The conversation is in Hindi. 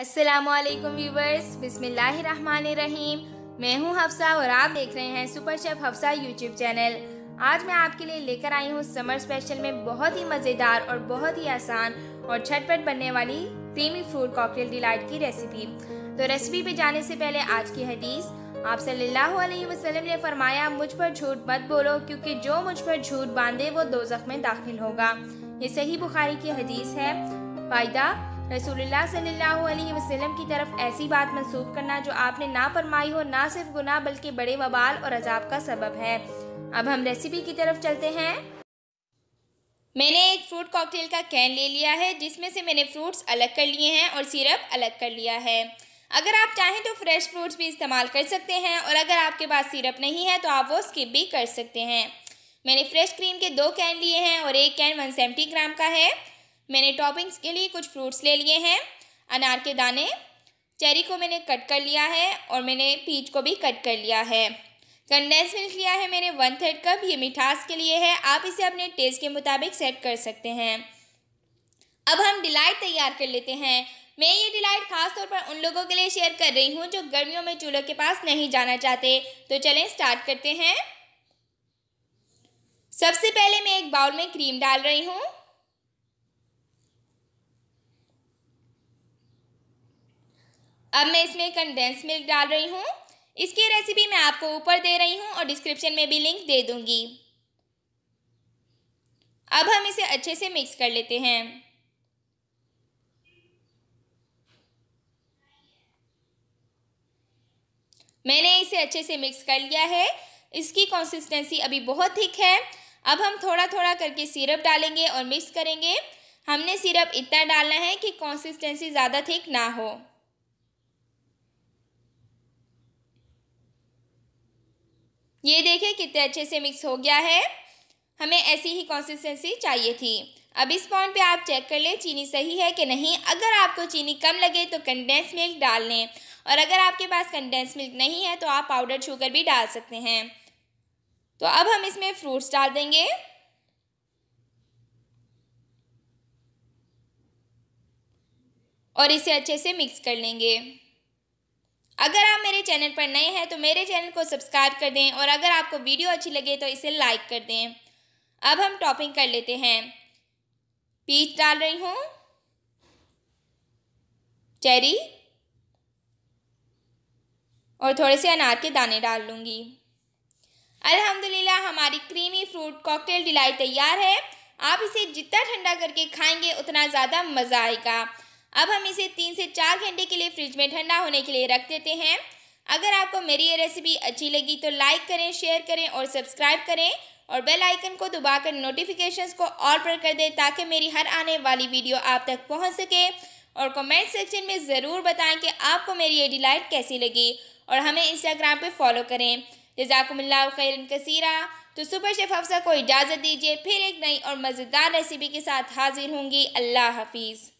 असलम व्यूवर्स बिसमीम मैं हूं हफ्सा और आप देख रहे हैं super chef Hafsa YouTube channel आज मैं आपके लिए लेकर आई हूं समर स्पेशल में बहुत ही मज़ेदार और बहुत ही आसान और झटपट बनने वाली क्रीमी फ्रूट कॉकटेल डिलाइट की रेसिपी तो रेसिपी पे जाने से पहले आज की हदीस आप सल्लल्लाहु अलैहि वसल्लम ने फरमाया मुझ पर झूठ मत बोलो क्योंकि जो मुझ पर झूठ बांधे वो दोजख में दाखिल होगा ये सही बुखारी की हदीस है फ़ायदा रसूलुल्लाह सल्लल्लाहु अलैहि वसल्लम की तरफ ऐसी बात मंसूब करना जो आपने ना फरमाई हो ना सिर्फ गुनाह बल्कि बड़े वबाल और अजाब का सबब है अब हम रेसिपी की तरफ चलते हैं मैंने एक फ्रूट कॉकटेल का कैन ले लिया है जिसमें से मैंने फ्रूट्स अलग कर लिए हैं और सिरप अलग कर लिया है अगर आप चाहें तो फ्रेश फ्रूट्स भी इस्तेमाल कर सकते हैं और अगर आपके पास सिरप नहीं है तो आप वो स्किप भी कर सकते हैं मैंने फ्रेश क्रीम के दो कैन लिए हैं और एक कैन 170 ग्राम का है मैंने टॉपिंग्स के लिए कुछ फ्रूट्स ले लिए हैं अनार के दाने चेरी को मैंने कट कर लिया है और मैंने पीच को भी कट कर लिया है कंडेंस मिल्क लिया है मैंने वन थर्ड कप ये मिठास के लिए है आप इसे अपने टेस्ट के मुताबिक सेट कर सकते हैं अब हम डिलाइट तैयार कर लेते हैं मैं ये डिलाइट खास तौर पर उन लोगों के लिए शेयर कर रही हूँ जो गर्मियों में चूल्हों के पास नहीं जाना चाहते तो चलें स्टार्ट करते हैं सबसे पहले मैं एक बाउल में क्रीम डाल रही हूँ अब मैं इसमें कंडेंस मिल्क डाल रही हूँ इसकी रेसिपी मैं आपको ऊपर दे रही हूँ और डिस्क्रिप्शन में भी लिंक दे दूँगी अब हम इसे अच्छे से मिक्स कर लेते हैं मैंने इसे अच्छे से मिक्स कर लिया है इसकी कंसिस्टेंसी अभी बहुत थिक है अब हम थोड़ा थोड़ा करके सिरप डालेंगे और मिक्स करेंगे हमने सिरप इतना डालना है कि कंसिस्टेंसी ज़्यादा थिक ना हो ये देखें कितने अच्छे से मिक्स हो गया है हमें ऐसी ही कंसिस्टेंसी चाहिए थी अब इस पॉइंट पे आप चेक कर लें चीनी सही है कि नहीं अगर आपको चीनी कम लगे तो कंडेंस मिल्क डाल लें और अगर आपके पास कंडेंस मिल्क नहीं है तो आप पाउडर शुगर भी डाल सकते हैं तो अब हम इसमें फ्रूट्स डाल देंगे और इसे अच्छे से मिक्स कर लेंगे अगर आप मेरे चैनल पर नए हैं तो मेरे चैनल को सब्सक्राइब कर दें और अगर आपको वीडियो अच्छी लगे तो इसे लाइक कर दें अब हम टॉपिंग कर लेते हैं पीच डाल रही हूँ चेरी और थोड़े से अनार के दाने डाल लूँगी अल्हम्दुलिल्लाह हमारी क्रीमी फ्रूट कॉकटेल डिलाई तैयार है आप इसे जितना ठंडा करके खाएंगे उतना ज़्यादा मज़ा आएगा अब हम इसे तीन से चार घंटे के लिए फ्रिज में ठंडा होने के लिए रख देते हैं अगर आपको मेरी ये रेसिपी अच्छी लगी तो लाइक करें शेयर करें और सब्सक्राइब करें और बेल आइकन को दबाकर नोटिफिकेशंस को ऑल पर कर दें ताकि मेरी हर आने वाली वीडियो आप तक पहुंच सके और कमेंट सेक्शन में ज़रूर बताएं कि आपको मेरी ये डिलाइट कैसी लगी और हमें इंस्टाग्राम पे फॉलो करें जजाकमिल्ला खैरन कसीरा तो सुपर शेफ अफसर को इजाज़त दीजिए फिर एक नई और मज़ेदार रेसिपी के साथ हाजिर होंगी अल्लाह हाफिज़